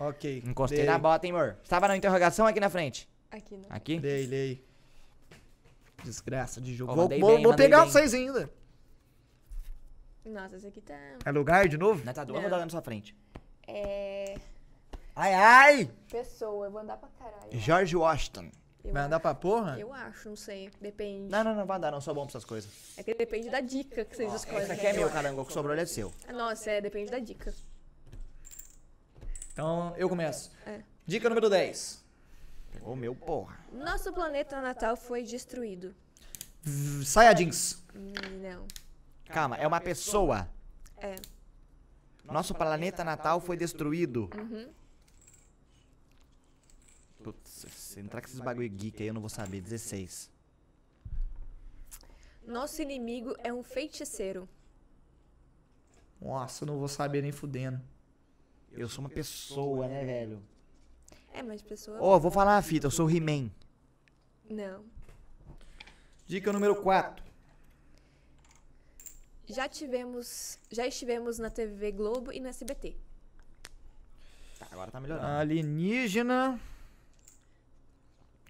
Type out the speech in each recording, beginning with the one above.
Ok. Encostei dei. na bota, hein, amor? Estava na interrogação aqui na frente. Aqui, né? Aqui? Dei, dei. Desgraça de jogo. Oh, vou, bem, vou, pegar vocês ainda. Nossa, esse aqui tá. É lugar de novo? Não, tá duas rodadas na sua frente. É. Ai, ai! Pessoa, eu vou andar pra caralho. George Washington. Eu vai acho. andar pra porra? Eu acho, não sei. Depende. Não, não, não vai andar, não. Sou bom pra essas coisas. É que depende da dica que vocês escolhem. Esse aqui é meu, carango. O que sobrou é seu. nossa, é, depende da dica. Então, eu começo. É. Dica número 10. Ô, oh, meu porra. Nosso planeta natal foi destruído. Saiyajins. Não. Calma, é uma pessoa. É. Nosso planeta natal foi destruído. Uhum. Putz, se entrar com esses bagulho é geek aí, eu não vou saber. 16. Nosso inimigo é um feiticeiro. Nossa, eu não vou saber nem fudendo. Eu sou uma pessoa, né, velho? É, mas pessoa. Ó, oh, vou falar a fita, eu sou He-Man. Não. Dica número 4. Já tivemos. Já estivemos na TV Globo e na SBT. Tá, agora tá melhorando. Alienígena.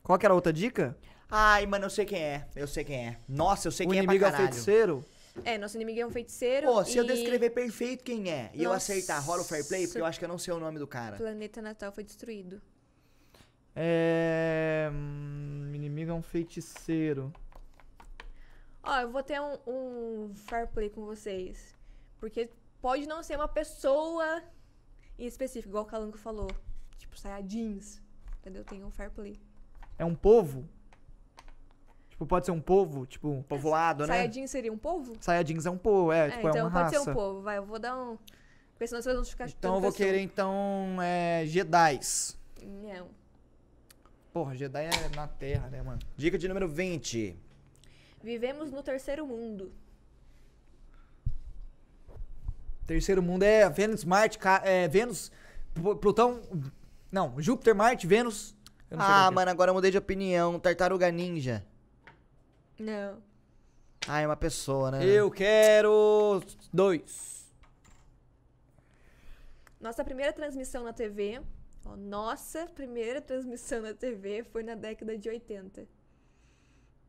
Qual que era a outra dica? Ai, mano, eu sei quem é. Eu sei quem é. Nossa, eu sei o quem é. O inimigo é feiticeiro? É, nosso inimigo é um feiticeiro. Pô, se e... eu descrever perfeito quem é e Nossa. eu aceitar rola o fair play, porque eu acho que eu não sei o nome do cara. planeta natal foi destruído. É. Hum, inimigo é um feiticeiro. Ó, eu vou ter um, um fair play com vocês. Porque pode não ser uma pessoa em específico, igual o Calango falou. Tipo, saiadinhos. Entendeu? Tem um fair play. É um povo? Tipo, pode ser um povo, tipo, um povoado, né? Saiyajin seria um povo? Saiyajins é um povo, é, tipo, é tipo, então é uma então pode ser um povo, vai, eu vou dar um... Porque senão vocês vão ficar Então eu vou pessoa. querer, então, é, Jedis. Não. Porra, Jedi é na Terra, né, mano? Dica de número 20. Vivemos no terceiro mundo. Terceiro mundo é Vênus, Marte, é Vênus, Plutão, não, Júpiter, Marte, Vênus. ah, é. mano, agora eu mudei de opinião. Tartaruga Ninja. Não. Ah, é uma pessoa, né? Eu quero dois. Nossa primeira transmissão na TV. Ó, nossa primeira transmissão na TV foi na década de 80.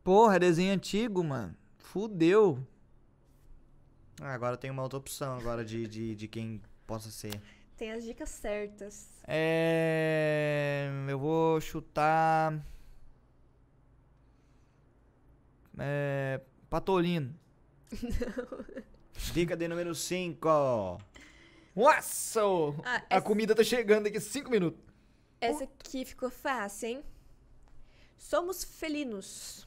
Porra, é desenho antigo, mano. Fudeu. Ah, agora tem uma outra opção agora de, de, de quem possa ser. Tem as dicas certas. É. Eu vou chutar. É, Patolino. Não. Dica de número 5. Nossa! Ah, essa... A comida tá chegando daqui 5 minutos. Essa aqui ficou fácil, hein? Somos felinos.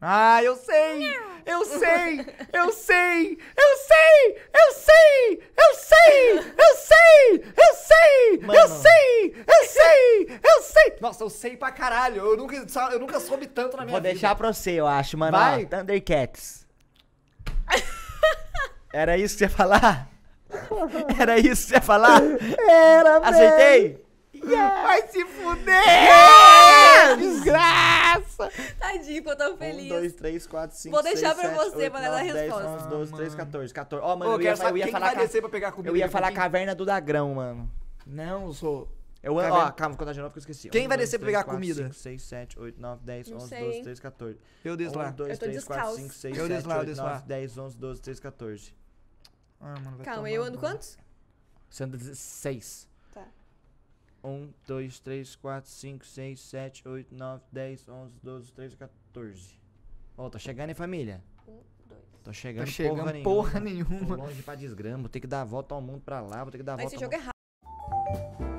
Ah, eu sei! Eu sei! Eu sei! Eu sei! Eu sei! Eu sei! Eu sei! Eu sei! Nossa, eu sei pra caralho. Eu nunca, eu nunca soube tanto na minha vida. Vou deixar pra você, eu acho, mano. Vai. Ó, Thundercats. Era isso que você ia falar? Era isso que você ia falar? Era, Acertei? Vai se fuder! Yeah. Desgraça! Tadinho, eu tô feliz. 1, 2, 3, 4, 5, Vou deixar 6, pra 7, você, ah, mano, a resposta. 11, 12, 13, 14, 14. Ó, oh, mano, eu, eu, ia, eu ia falar. Eu ia falar caverna do dragão, mano. Não, sou. Eu, tá o Ó, calma, vou contar de novo porque eu esqueci. Quem um, vai descer pra pegar 4, comida? 5, 6, 7, 8, 9, 10, 11, 12, 13, 14. Eu desço lá. 1, 2, 3, 4, 5, 6, 7, 8, 9, 10, 11, 12, 13, 14. Ah, mano, vai Calma, eu ando quantos? Você anda 16. Tá. 1, 2, 3, 4, 5, 6, 7, 8, 9, 10, 11, 12, 13, 14. Ó, oh, tô chegando, hein, família? 1, 2. Tô chegando, tô tá chegando porra, porra nenhuma. Tô longe pra desgrama, vou ter que dar a volta ao mundo pra lá, vou ter que dar a volta. Mas esse jogo é rápido.